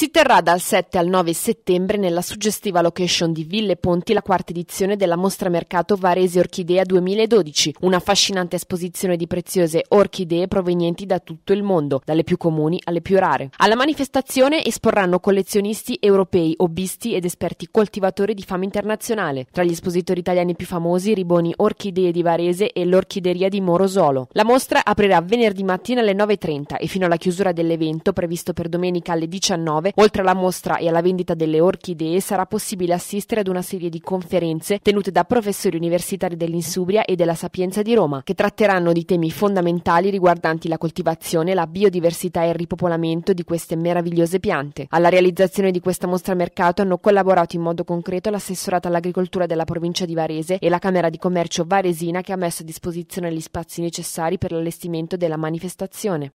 Si terrà dal 7 al 9 settembre nella suggestiva location di Ville Ponti la quarta edizione della mostra mercato Varese Orchidea 2012, un'affascinante esposizione di preziose orchidee provenienti da tutto il mondo, dalle più comuni alle più rare. Alla manifestazione esporranno collezionisti europei, hobbisti ed esperti coltivatori di fama internazionale. Tra gli espositori italiani più famosi riboni Orchidee di Varese e l'Orchideria di Morosolo. La mostra aprirà venerdì mattina alle 9.30 e fino alla chiusura dell'evento previsto per domenica alle 19 settembre, oltre alla mostra e alla vendita delle orchidee, sarà possibile assistere ad una serie di conferenze tenute da professori universitari dell'Insubria e della Sapienza di Roma, che tratteranno di temi fondamentali riguardanti la coltivazione, la biodiversità e il ripopolamento di queste meravigliose piante. Alla realizzazione di questa mostra mercato hanno collaborato in modo concreto l'assessorato all'agricoltura della provincia di Varese e la Camera di Commercio Varesina che ha messo a disposizione gli spazi necessari per l'allestimento della manifestazione.